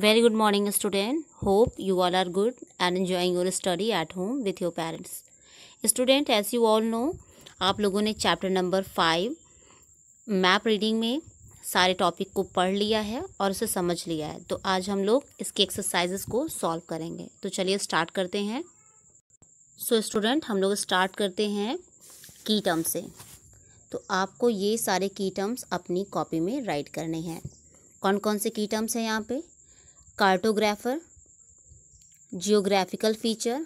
very good morning student hope you all are good and enjoying your study at home with your parents student as you all know आप लोगों ने chapter number five map reading में सारे topic को पढ़ लिया है और उसे समझ लिया है तो आज हम लोग इसके एक्सरसाइजेस को सॉल्व करेंगे तो चलिए स्टार्ट करते हैं सो so, स्टूडेंट हम लोग स्टार्ट करते हैं की टर्म से तो आपको ये सारे की टर्म्स अपनी कॉपी में राइट करने हैं कौन कौन से की टर्म्स हैं यहाँ पे cartographer geographical feature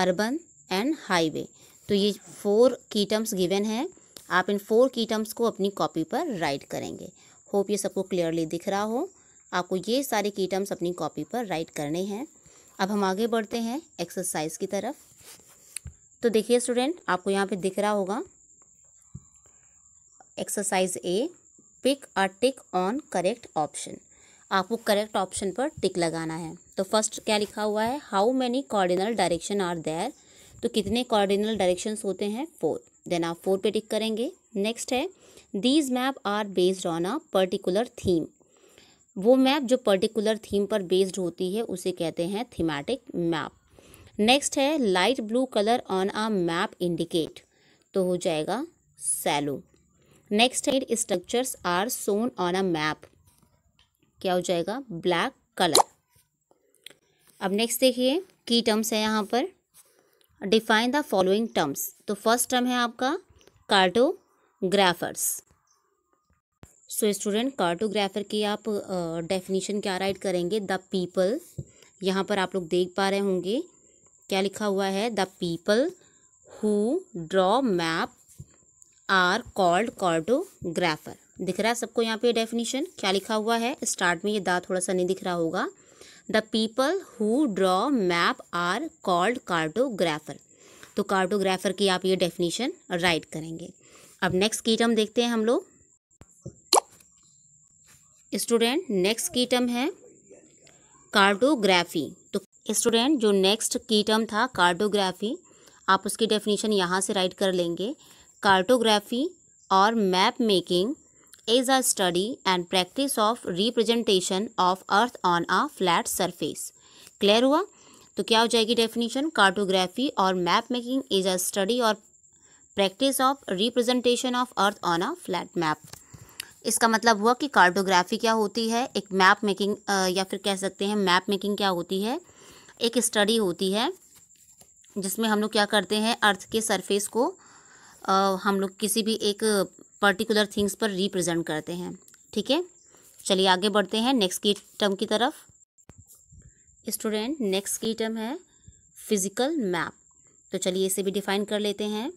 urban and highway तो ये फोर की टर्म्स गिवन है आप इन फोर की टर्म्स को अपनी कॉपी पर राइट करेंगे होप ये सबको क्लियरली दिख रहा हो आपको ये सारे की टर्म्स अपनी कॉपी पर राइट करने हैं अब हम आगे बढ़ते हैं एक्सरसाइज की तरफ तो देखिए स्टूडेंट आपको यहाँ पे दिख रहा होगा exercise a pick a tick on correct option आपको करेक्ट ऑप्शन पर टिक लगाना है तो फर्स्ट क्या लिखा हुआ है how many cardinal direction are there तो कितने कॉर्डिनल डायरेक्शन होते हैं फोर देन आप फोर पे टिक करेंगे नेक्स्ट है these map are based on a particular theme वो मैप जो पर्टिकुलर थीम पर बेस्ड होती है उसे कहते हैं थीमेटिक मैप नेक्स्ट है light blue colour on a map indicate तो हो जाएगा सैलो नेक्स्ट है structures are shown on a map क्या हो जाएगा ब्लैक कलर अब नेक्स्ट देखिए की टर्म्स है यहाँ पर डिफाइन द फॉलोइंग टर्म्स तो फर्स्ट टर्म है आपका कार्टोग्राफर्स सो स्टूडेंट कार्टोग्राफर की आप डेफिनेशन uh, क्या राइट करेंगे द पीपल यहाँ पर आप लोग देख पा रहे होंगे क्या लिखा हुआ है the people who draw map are called cartographer दिख रहा है सबको यहाँ पे डेफिनेशन क्या लिखा हुआ है स्टार्ट में ये दा थोड़ा सा नहीं दिख रहा होगा the people who draw map are called cartographer तो कार्टोग्राफर की आप ये डेफिनेशन राइट करेंगे अब नेक्स्ट की टर्म देखते हैं हम लोग स्टूडेंट नेक्स्ट की टर्म है कार्टोग्राफी तो स्टूडेंट जो नेक्स्ट की टर्म था कार्टोग्राफी आप उसकी डेफिनेशन यहाँ से राइट कर लेंगे कार्टोग्राफी और map making is a study and practice of representation of earth on a flat surface clear हुआ तो क्या हो जाएगी डेफिनेशन कार्टोग्राफी और map making is a study और practice of representation of earth on a flat map इसका मतलब हुआ कि कार्टोग्राफी क्या होती है एक मैप मेकिंग या फिर कह सकते हैं मैप मेकिंग क्या होती है एक स्टडी होती है जिसमें हम लोग क्या करते हैं अर्थ के सरफेस को आ, हम लोग किसी भी एक पर्टिकुलर थिंग्स पर रिप्रेजेंट करते हैं ठीक है चलिए आगे बढ़ते हैं नेक्स्ट की टर्म की तरफ स्टूडेंट नेक्स्ट की टर्म है फिजिकल मैप तो चलिए इसे भी डिफाइन कर लेते हैं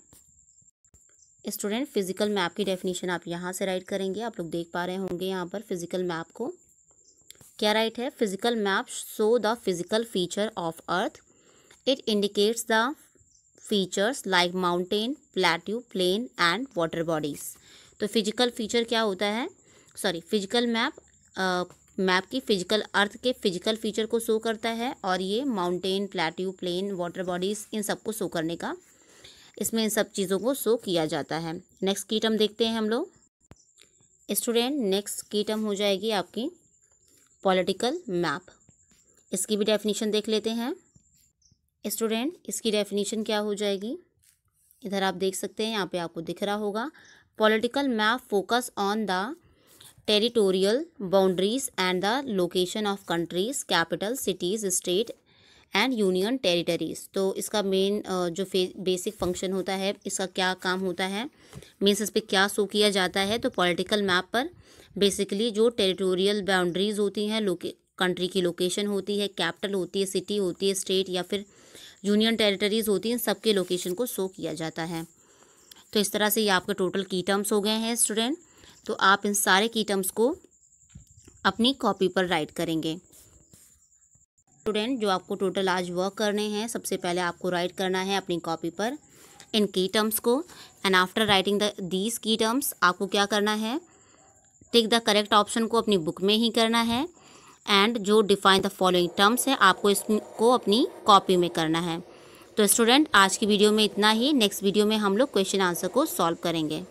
स्टूडेंट फिजिकल मैप की डेफिनेशन आप यहाँ से राइट करेंगे आप लोग देख पा रहे होंगे यहाँ पर फिजिकल मैप को क्या राइट है physical map show the physical feature of earth it indicates the features like mountain plateau plain and water bodies तो फिजिकल फीचर क्या होता है सॉरी फिजिकल मैप मैप की फिजिकल अर्थ के फिजिकल फीचर को शो करता है और ये mountain plateau plain water bodies इन सबको शो करने का इसमें इन सब चीज़ों को शो किया जाता है नेक्स्ट की देखते हैं हम लोग स्टूडेंट नेक्स्ट की हो जाएगी आपकी पॉलिटिकल मैप इसकी भी डेफिनेशन देख लेते हैं स्टूडेंट इसकी डेफिनेशन क्या हो जाएगी इधर आप देख सकते हैं यहाँ पे आपको दिख रहा होगा political map focus on the territorial boundaries and the location of countries capital cities state and union territories तो इसका मेन जो बेसिक फंक्शन होता है इसका क्या काम होता है मीन्स इस पर क्या शो किया जाता है तो पॉलिटिकल मैप पर बेसिकली जो टेरिटोरियल बाउंड्रीज होती हैं लोके कंट्री की लोकेशन होती है कैपिटल होती है सिटी होती है स्टेट या फिर यूनियन टेरिटरीज़ होती हैं सबके लोकेशन को शो किया जाता है तो इस तरह से ये आपके टोटल की टर्म्स हो गए हैं स्टूडेंट तो आप इन सारे की टर्म्स को अपनी कॉपी पर राइट करेंगे स्टूडेंट जो आपको टोटल आज वर्क करने हैं सबसे पहले आपको राइट करना है अपनी कॉपी पर इन की टर्म्स को and after writing the these key terms आपको क्या करना है टिक द करेक्ट ऑप्शन को अपनी बुक में ही करना है एंड जो डिफाइन द फॉलोइंग टर्म्स है आपको इसको अपनी कॉपी में करना है तो स्टूडेंट आज की वीडियो में इतना ही नेक्स्ट वीडियो में हम लोग क्वेश्चन आंसर को सॉल्व करेंगे